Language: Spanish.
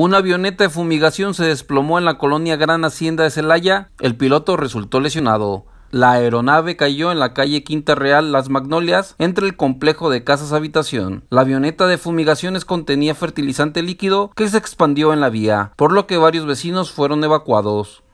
Una avioneta de fumigación se desplomó en la colonia Gran Hacienda de Celaya. El piloto resultó lesionado. La aeronave cayó en la calle Quinta Real Las Magnolias, entre el complejo de casas habitación. La avioneta de fumigaciones contenía fertilizante líquido que se expandió en la vía, por lo que varios vecinos fueron evacuados.